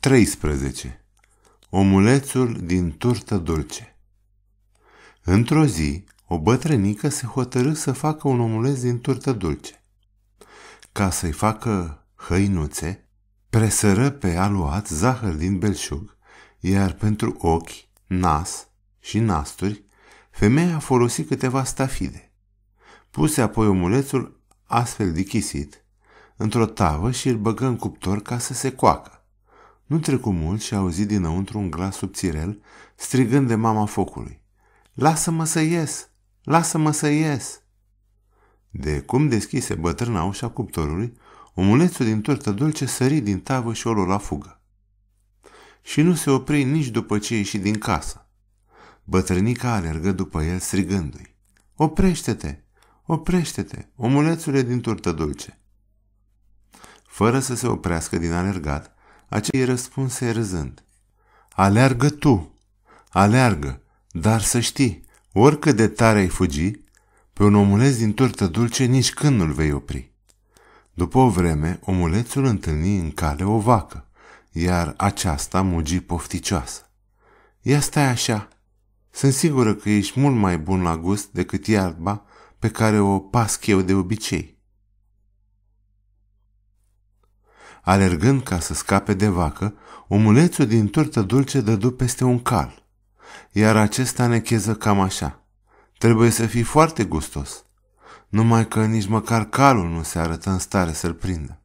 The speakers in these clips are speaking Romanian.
13. Omulețul din turtă dulce Într-o zi, o bătrânică se hotărâ să facă un omuleț din turtă dulce. Ca să-i facă hăinuțe, presără pe aluat zahăr din belșug, iar pentru ochi, nas și nasturi, femeia a folosit câteva stafide. Puse apoi omulețul astfel dichisit într-o tavă și îl băgă în cuptor ca să se coacă. Nu trecu mult și auzi dinăuntru un glas subțirel, strigând de mama focului. Lasă-mă să ies! Lasă-mă să ies! De cum deschise bătrâna ușa cuptorului, omulețul din tortă dulce sări din tavă și o la fugă. Și nu se opri nici după ce ieși din casă. Bătrânica alergă după el strigându-i. Oprește-te! Oprește-te! Omulețule din tortă dulce! Fără să se oprească din alergat, acei răspunse râzând. Aleargă tu! Aleargă! Dar să știi, oricât de tare ai fugi, pe un omuleț din tortă dulce nici când nu-l vei opri. După o vreme, omulețul întâlni în cale o vacă, iar aceasta mugi pofticioasă. Ia stai așa! Sunt sigură că ești mult mai bun la gust decât iarba pe care o pasc eu de obicei. Alergând ca să scape de vacă, omulețul din turtă dulce dădu peste un cal. Iar acesta necheză cam așa. Trebuie să fii foarte gustos. Numai că nici măcar calul nu se arătă în stare să-l prindă.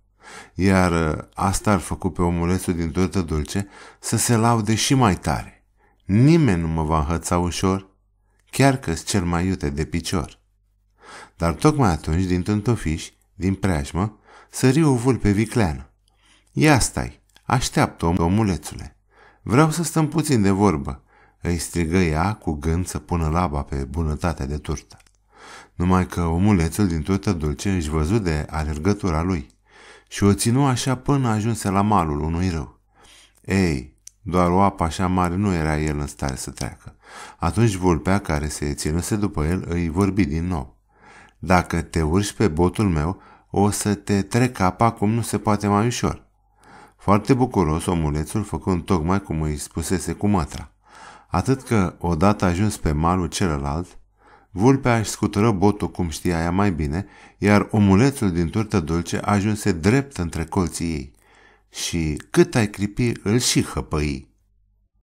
Iar ă, asta ar făcu pe omulețul din turtă dulce să se laude și mai tare. Nimeni nu mă va înhăța ușor, chiar că-s cel mai iute de picior. Dar tocmai atunci, din tântofiș, din preajmă, sări o vulpe vicleană. Ia stai, așteaptă om, omulețule. Vreau să stăm puțin de vorbă, îi strigă ea cu gând să pună laba pe bunătatea de turtă. Numai că omulețul din turtă dulce își văzu de alergătura lui și o ținu așa până ajunse la malul unui râu. Ei, doar o apă așa mare nu era el în stare să treacă. Atunci vulpea care se ținuse după el îi vorbi din nou. Dacă te urci pe botul meu, o să te trec apa cum nu se poate mai ușor. Foarte bucuros, omulețul făcând tocmai cum îi spusese cu mătra. Atât că, odată ajuns pe malul celălalt, vulpea își scutură botul cum știa ea mai bine, iar omulețul din turtă dulce ajunse drept între colții ei. Și cât ai clipi, îl și hăpăi.